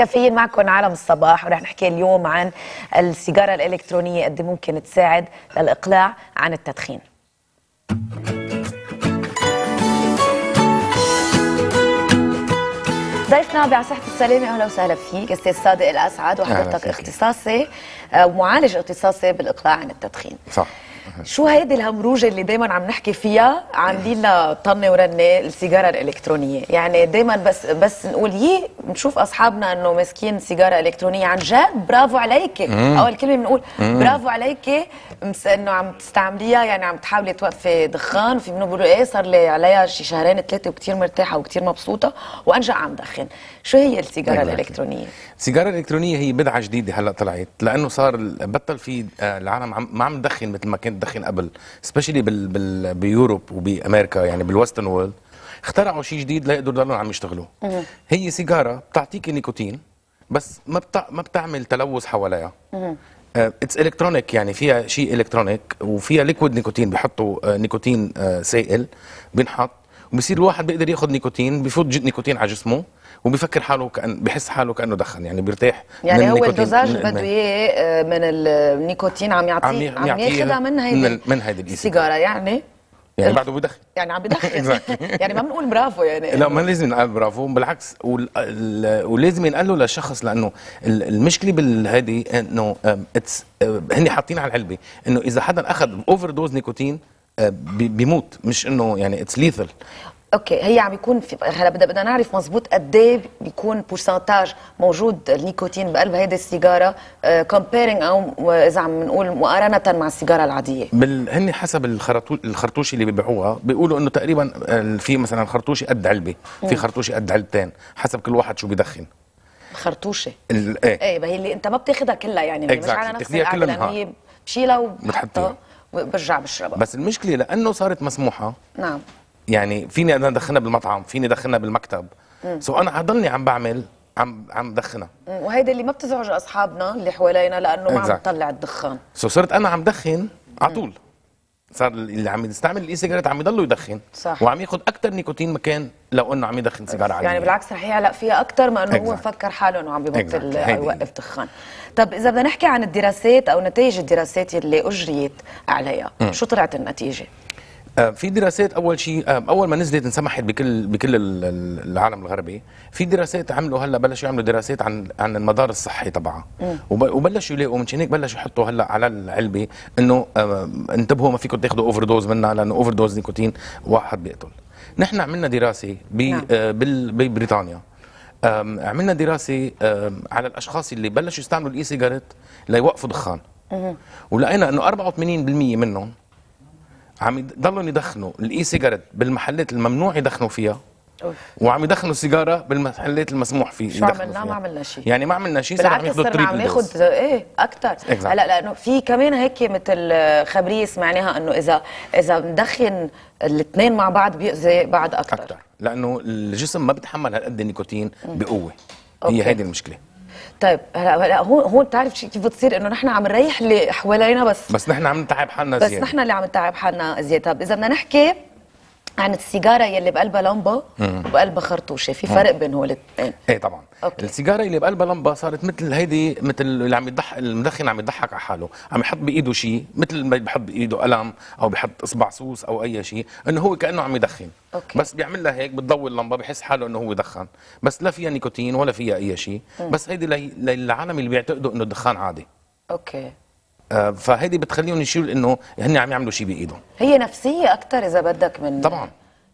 كافيين معكم عالم الصباح ورح نحكي اليوم عن السيجاره الالكترونيه قد ممكن تساعد للاقلاع عن التدخين ضيفنا بعصحة السلامة أهلا وسهلا فيك أستاذ صادق الأسعد وحضرتك اختصاصي آه، ومعالج اختصاصي بالإقلاع عن التدخين صح شو هيدي الهمروجه اللي دائما عم نحكي فيها عاملين إيه. لها طنه ورنه السيجاره الالكترونيه يعني دائما بس بس نقول يي نشوف اصحابنا انه ماسكين سيجاره الكترونيه عن جد برافو عليكي إيه. اول كلمه بنقول إيه. برافو عليكي انه عم تستعمليها يعني عم تحاولي توقفي دخان وفي منهم بيقولوا ايه صار لي عليها شي شهرين ثلاثه وكثير مرتاحه وكثير مبسوطه وانجا عم دخن شو هي السيجاره أيوة. الالكترونيه السيجاره الالكترونيه هي بدعه جديده هلا طلعت لانه صار بطل في آه، العالم عم ما عم تدخن مثل ما كانت تدخن قبل سبيشلي بال... بال... بيوروب وبامريكا يعني بالويسترن وورلد اخترعوا شيء جديد ليقدروا يضلوا عم يشتغلوا هي سيجاره بتعطيك نيكوتين بس ما بتع... ما بتعمل تلوث حواليها اتس آه، الكترونيك يعني فيها شيء الكترونيك وفيها ليكويد نيكوتين بيحطوا آه، نيكوتين آه، سائل بينحط وبصير الواحد بيقدر ياخذ نيكوتين بفوت نيكوتين على جسمه وبفكر حاله كان بحس حاله كانه دخن يعني بيرتاح يعني من هو الدوزاج بده اياه من النيكوتين عم يعطيه عم, ياخذها من هيدي من هيدي السيجاره يعني يعني إيه. بعده بدخن يعني عم بدخن يعني ما بنقول برافو يعني لا ما لازم نقول برافو بالعكس ولازم ينقال له للشخص لانه المشكله بالهيدي انه هن حاطين على العلبه انه اذا حدا اخذ اوفر دوز نيكوتين بيموت مش انه يعني اتس ليثل اوكي هي عم يكون في هلا بدنا نعرف مزبوط قد ايه بيكون بورسنتاج موجود النيكوتين بقلب هيدي السيجاره كومبيرنج آه، او اذا عم نقول مقارنه مع السيجاره العاديه بال هن حسب الخرطوش اللي بيبيعوها بيقولوا انه تقريبا آه، في مثلا خرطوشه قد علبه في خرطوشه قد علبتين حسب كل واحد شو بيدخن خرطوشه ال... ايه ايه هي اللي انت ما بتاخذها كلها يعني exactly. مش على نفس القعده لان هي بشيلها وبحطها وبرجع بشربها بس المشكله لانه صارت مسموحه نعم يعني فيني انا ادخنها بالمطعم فيني ادخنها بالمكتب سو انا هضلني عم بعمل عم عم دخنها وهيدا اللي ما بتزعج اصحابنا اللي حوالينا لانه ما عم تطلع الدخان سو صرت انا عم دخن على طول صار اللي عم يستعمل الاي سيجارات عم يضلوا يدخن صح وعم ياخذ اكثر نيكوتين مكان لو انه عم يدخن سيجاره يعني عاديه يعني بالعكس رح يعلق فيها اكثر ما انه هو مفكر حاله انه عم ببطل يوقف دخان طب اذا بدنا نحكي عن الدراسات او نتائج الدراسات اللي اجريت عليها م. شو طلعت النتيجه آه، في دراسات اول شيء آه، اول ما نزلت انسمحت بكل بكل العالم الغربي في دراسات عملوا هلا بلشوا يعملوا دراسات عن عن المدار الصحي تبعها وبلشوا يلاقوا من هيك بلشوا يحطوا هلا على العلبه انه آه، انتبهوا ما فيكم تاخذوا اوفر دوز منها لانه اوفر دوز نيكوتين واحد بيقتل نحن عملنا دراسه نعم. ببريطانيا عملنا دراسه على الاشخاص اللي بلشوا يستعملوا الاي سيجاريت ليوقفوا دخان ولقينا انه 84% منهم عم يضلوا يدخنوا الاي سيجارت بالمحلات الممنوع يدخنوا فيها أوه. وعم يدخنوا سيجاره بالمحلات المسموح فيه شو عملنا ما عملنا شيء يعني ما عملنا شيء بالعكس صرنا عم ناخذ ايه اكثر هلا لانه في كمان هيك مثل خبريه سمعناها انه اذا اذا مدخن الاثنين مع بعض بيؤذي بعض اكثر اكثر لانه الجسم ما بيتحمل هالقد النيكوتين بقوه هي هيدي المشكله طيب هلا هلا هو هو بتعرف كيف بتصير انه نحن عم نريح اللي حوالينا بس بس نحن عم نتعب حالنا زياده بس نحن اللي عم نتعب حالنا زياده طب اذا بدنا نحكي عن السيجاره يلي بقلبها لمبه وبقلبها خرطوشه في فرق هول الاثنين ايه طبعا أوكي. السيجاره اللي بقلبها لمبه صارت مثل هيدي مثل اللي عم يضحك المدخن عم يضحك على حاله عم يحط بايده شيء مثل ما بحط بايده قلم او بحط اصبع سوس او اي شيء انه هو كانه عم يدخن أوكي. بس بيعمل لها هيك بتضوي اللمبه بحس حاله انه هو دخن بس لا فيها نيكوتين ولا فيها اي شيء بس هيدي للعالم اللي بيعتقدوا انه الدخان عادي اوكي فهيدي بتخليهم يشيلوا انه هن عم يعملوا شيء بايدهم هي نفسيه اكثر اذا بدك من طبعا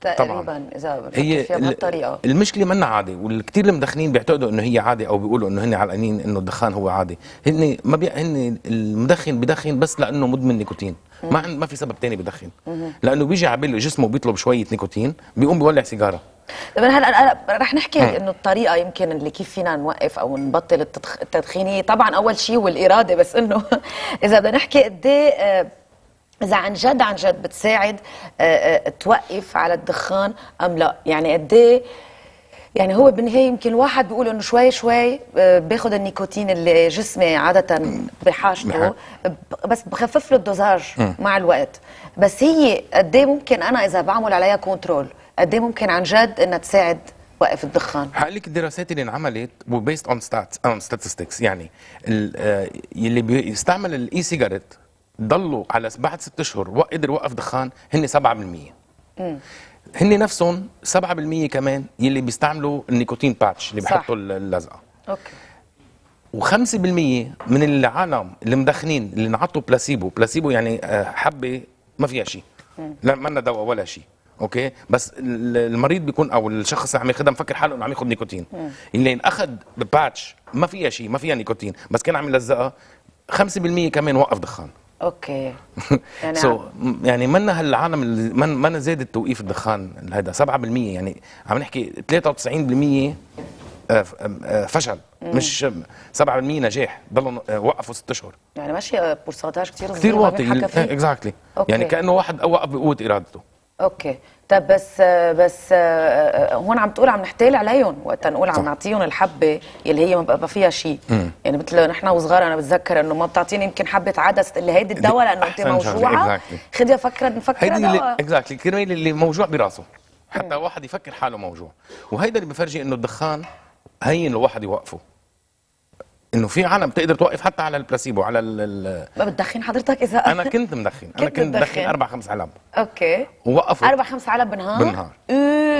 تقريبا طبعاً. اذا هي بهالطريقه المشكله منا عادي والكثير المدخنين بيعتقدوا انه هي عادي او بيقولوا انه هن علقانين انه الدخان هو عادي هن ما بي... هن المدخن بدخن بس لانه مدمن نيكوتين ما ما في سبب ثاني بدخن لانه بيجي على باله جسمه بيطلب شويه نيكوتين بيقوم بيولع سيجاره طيب هلا رح نحكي انه الطريقه يمكن اللي كيف فينا نوقف او نبطل التدخين طبعا اول شيء والاراده بس انه اذا بدنا نحكي قد إيه، آه، اذا عن جد عن جد بتساعد آه، آه، توقف على الدخان ام لا يعني قد إيه، يعني هو بالنهايه يمكن الواحد بيقول انه شوي شوي باخذ النيكوتين اللي جسمي عاده بحاجته بس بخفف له الدوزاج مع الوقت بس هي قد إيه ممكن انا اذا بعمل عليها كنترول قد ايه ممكن عن جد انها تساعد وقف الدخان هقول لك الدراسات اللي انعملت وبيست اون ستاتس اون ستاتستكس يعني اللي آه، بيستعمل الاي سيجاريت ضلوا على بعد ست اشهر وقدر يوقف دخان هن 7% امم هن نفسهم 7% كمان يلي بيستعملوا النيكوتين باتش اللي بيحطوا اللزقه اوكي و5% من العالم المدخنين اللي انعطوا بلاسيبو بلاسيبو يعني آه، حبه ما فيها شيء لا لنا دواء ولا شيء اوكي بس المريض بيكون او الشخص اللي عم ياخذها مفكر حاله انه عم ياخذ نيكوتين اللي اخذ باتش ما فيها شيء ما فيها نيكوتين بس كان عم يلزقها 5% كمان وقف دخان اوكي يعني سو يعني منا هالعالم من منا زاد توقيف الدخان هذا 7% يعني عم نحكي 93% آه، آه، فشل مش 7% نجاح ضلوا آه، وقفوا ست اشهر يعني ماشي بورسنتاج كثير كثير واطي اكزاكتلي يعني كانه واحد وقف بقوه ارادته اوكي طب بس بس هون عم تقول عم نحتال عليهم وقت نقول عم نعطيهم الحبه اللي هي ما بقى فيها شيء يعني مثل نحن وصغار انا بتذكر انه ما بتعطيني يمكن حبه عدس اللي هيدي الدواء لانه انت موجوعه خذيها فكره نفكر هيدي اللي اكزاكتلي اللي, اللي موجوع براسه حتى واحد يفكر حاله موجوع وهيدا اللي بفرجي انه الدخان هين الواحد يوقفه انه في عالم تقدر توقف حتى على البلاسيبو على ال ما بتدخن حضرتك اذا انا كنت مدخن انا كنت مدخن اربع خمس علب اوكي ووقفوا اربع خمس علب بالنهار؟ بالنهار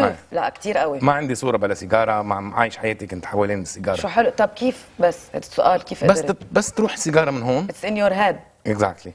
اوف لا كثير قوي ما عندي صوره بلا سيجاره ما عايش حياتي كنت حوالين السيجاره شو حلو طب كيف بس السؤال كيف بس بس تروح سيجاره من هون اتس ان يور هيد اكزاكتلي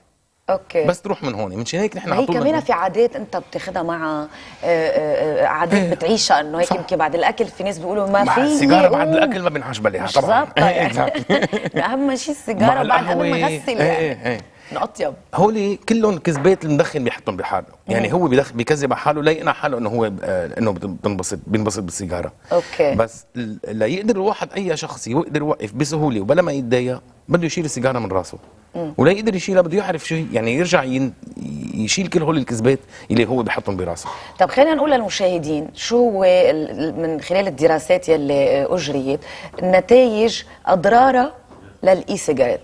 اوكي بس تروح من هون مشان هيك نحن هي كمان في عادات انت بتاخذها مع آه، آه، آه، عادات إيه. بتعيشها انه هيك يمكن بعد الاكل في ناس بيقولوا ما في السيجاره بعد الاكل ما بنعش بليها طبعا بالضبط اهم شيء السيجاره بعد قبل ما اغسل يعني اطيب إيه، إيه. هولي كلهم كذبات المدخن بيحطهم بحاله يعني هو بيكذب على حاله ليقنع حاله انه هو انه بنبسط بينبسط بالسيجاره اوكي بس ليقدر الواحد اي شخص يقدر يوقف بسهوله وبلا ما يتضايق بده يشيل السيجاره من راسه ولا يقدر يشيلها بده يعرف شو يعني يرجع ين... يشيل كل هول الكذبات اللي هو بحطهم براسه طب خلينا نقول للمشاهدين شو هو من خلال الدراسات يلي اجريت نتائج اضرارها للاي سيجاريت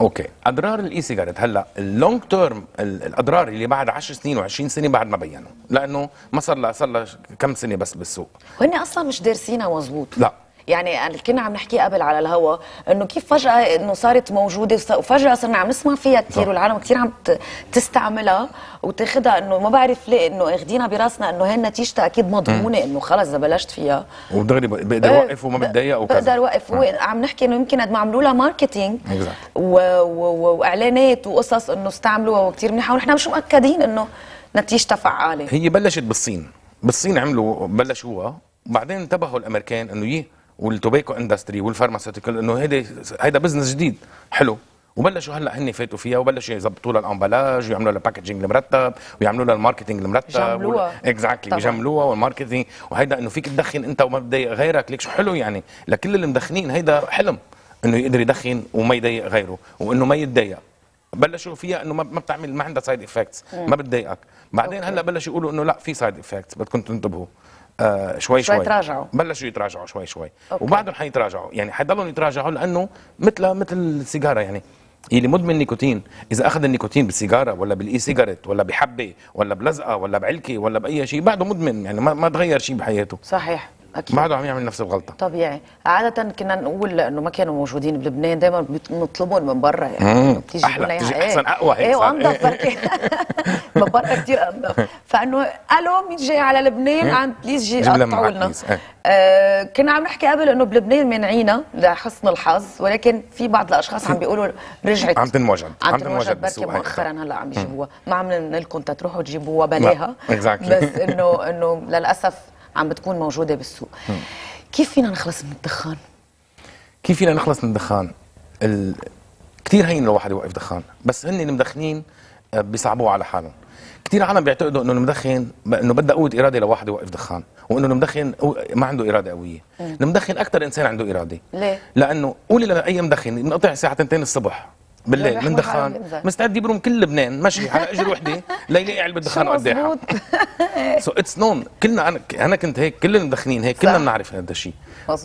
اوكي اضرار الاي سيجاريت هلا اللونج تيرم الاضرار اللي بعد 10 سنين و20 سنه بعد ما بينوا لانه ما صار لها صار لها كم سنه بس بالسوق وهن اصلا مش دارسينها مزبوط لا يعني كنا عم نحكي قبل على الهوا انه كيف فجاه انه صارت موجوده وفجاه صرنا عم نسمع فيها كثير والعالم كثير عم تستعملها وتاخذها انه ما بعرف ليه انه اخذينا براسنا انه هي نتيجتها اكيد مضمونه انه خلص اذا بلشت فيها ودغري بقدر اوقف إيه، وما بتضايق وكذا بقدر اوقف آه. عم نحكي انه يمكن قد ما عملوا لها ماركتينج واعلانات وقصص انه استعملوها وكثير منيحه ونحن مش مؤكدين انه نتيجتها فعاله هي بلشت بالصين بالصين عملوا بلشوها بعدين انتبهوا الامريكان انه يي والتوباكو اندستري والفارماسيوتيكال انه هيدا هيدا بزنس جديد حلو وبلشوا هلا هن فاتوا فيها وبلشوا يظبطوا لها الامبلاج ويعملوا لها الباكجينج المرتب ويعملوا لها الماركتينج المرتب جملوها اكزاكتلي بيجملوها والماركتينج وهيدا انه فيك تدخن انت وما بتضايق غيرك ليك شو حلو يعني لكل اللي مدخنين هيدا حلم انه يقدر يدخن وما يضايق غيره وانه ما يتضايق بلشوا فيها انه ما بتعمل ما عندها سايد افكتس ما بتضايقك بعدين أوكي. هلا بلشوا يقولوا انه لا في سايد افكتس بدكم تنتبهوا آه، شوي شوي, تراجعوا بلشوا يتراجعوا شوي شوي وبعدهم حيتراجعوا يعني حيضلهم يتراجعوا لانه مثل مثل السيجاره يعني اللي مدمن نيكوتين اذا اخذ النيكوتين بالسيجاره ولا بالاي سيجارت ولا بحبه ولا بلزقه ولا بعلكه ولا باي شيء بعده مدمن يعني ما, ما تغير شيء بحياته صحيح ما حدا عم يعمل نفس الغلطه طبيعي عاده كنا نقول انه ما كانوا موجودين بلبنان دائما بنطلبهم من برا يعني بتيجي احلى بتيجي احسن اقوى هيك ايه وانضف بركي من برا كثير انضف فانه الو مين جاي على لبنان عن بليز جي قطعوا لنا إيه. آه كنا عم نحكي قبل انه بلبنان منعينا لحسن الحظ ولكن في بعض الاشخاص عم بيقولوا رجعت عم تنوجد عم تنوجد بركي مؤخرا هلا عم يجيبوها ما عم نقول لكم تروحوا تجيبوها بلاها بس انه انه للاسف عم بتكون موجوده بالسوق كيف فينا نخلص من الدخان كيف فينا نخلص من الدخان ال... كثير هين الواحد يوقف دخان بس هن المدخنين آه، بيصعبوها على حالهم كثير عالم بيعتقدوا انه المدخن انه بدها قوه اراده لواحد يوقف دخان وانه المدخن ما عنده اراده قويه المدخن اكثر انسان عنده اراده ليه لانه قولي لاي مدخن بنقطع الساعه 2 الصبح بالليل من دخان مستعد يبرم كل لبنان ماشي على اجر وحده ليلاقي علبه دخان قداها سو اتس نون كلنا انا انا كنت هيك كل المدخنين هيك كلنا بنعرف هذا الشيء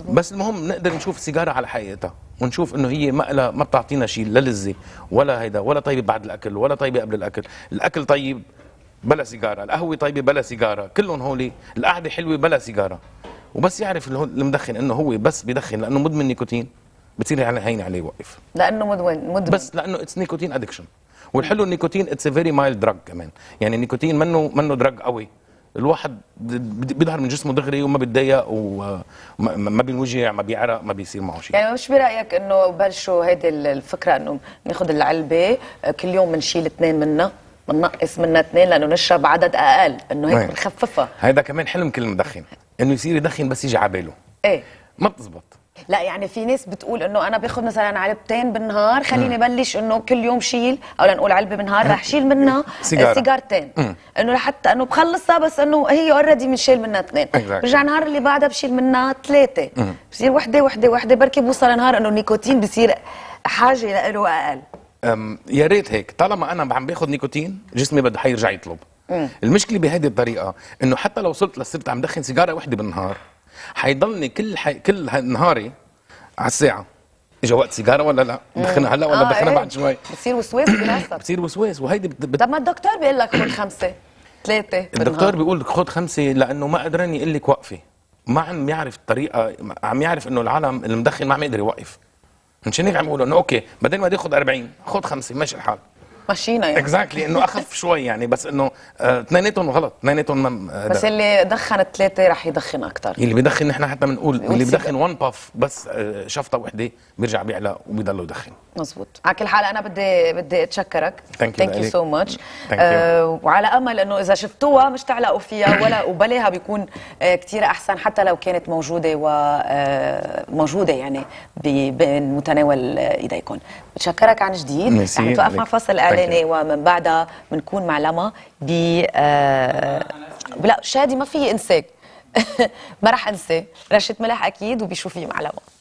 بس المهم نقدر نشوف السيجاره على حقيقتها ونشوف انه هي ما لا ما بتعطينا شيء لا لذه ولا هيدا ولا طيبه بعد الاكل ولا طيبه قبل الاكل الاكل طيب بلا سيجاره القهوه طيبه بلا سيجاره كلهم هولي القعده حلوه بلا سيجاره وبس يعرف المدخن انه هو بس بدخن لانه مدمن نيكوتين بتصير هيني عليه يوقف لانه مدمن مدمن بس لانه اتس نيكوتين ادكشن والحلو النيكوتين اتس فيري مايلد دراج كمان يعني النيكوتين منه منه دراج قوي الواحد بيظهر من جسمه دغري وما بيتضايق وما بينوجع ما بيعرق ما بيصير معه شيء يعني مش برايك انه بلشوا هيدي الفكره انه ناخذ العلبه آه، كل يوم بنشيل اثنين منها بننقص منها اثنين لانه نشرب عدد اقل انه هيك نعم. بنخففها هيدا كمان حلم كل مدخن انه يصير يدخن بس يجي على باله ايه ما بتزبط لا يعني في ناس بتقول انه انا باخذ مثلا علبتين بالنهار خليني بلش انه كل يوم شيل او لنقول علبه بالنهار رح شيل منها آه، سيجارة. سيجارتين انه لحتى انه بخلصها بس انه هي اوريدي بنشيل منها اثنين برجع النهار اللي بعدها بشيل منها ثلاثه بصير وحده وحده وحده بركي بوصل نهار انه النيكوتين بصير حاجه له اقل يا ريت هيك طالما انا عم باخذ نيكوتين جسمي بده حيرجع يطلب المشكله بهذه الطريقه انه حتى لو وصلت لصرت عم دخن سيجاره وحده بالنهار حيضلني كل حي... كل نهاري على الساعه اجا وقت سيجاره ولا لا؟ ندخلها هلا ولا ندخلها آه إيه. بعد شوي؟ بتصير وسواس بنفسك بتصير وسواس وهيدي بت... بت... طب ما الدكتور بيقول لك خذ خمسه ثلاثه الدكتور بيقول لك خذ خمسه لانه ما قدران يقول لك وقفي ما عم يعرف الطريقه عم يعرف انه العالم المدخن ما عم يقدر يوقف مشان هيك عم يقولوا انه اوكي بدل ما تاخذ 40 خذ خمسه ماشي الحال ماشينا يعني اكزاكتلي انه اخف شوي يعني بس انه آه، اثنيناتهم غلط اثنيناتهم آه، بس اللي دخن ثلاثه رح يدخن اكثر اللي بيدخن نحن حتى بنقول اللي بدخن وان باف بس آه، شفطه وحده بيرجع بيعلق وبيضله يدخن مزبوط على كل حال انا بدي بدي اتشكرك ثانك يو سو ماتش وعلى امل انه اذا شفتوها مش تعلقوا فيها ولا وبلاها بيكون كثير احسن حتى لو كانت موجوده وموجوده يعني بين متناول ايديكم بتشكرك عن جديد رح نتوقف مع فاصل الاولاني ومن بعدها بنكون معلمه ب آه لا شادي ما في انساك ما راح انساه رشه ملح اكيد مع معلمه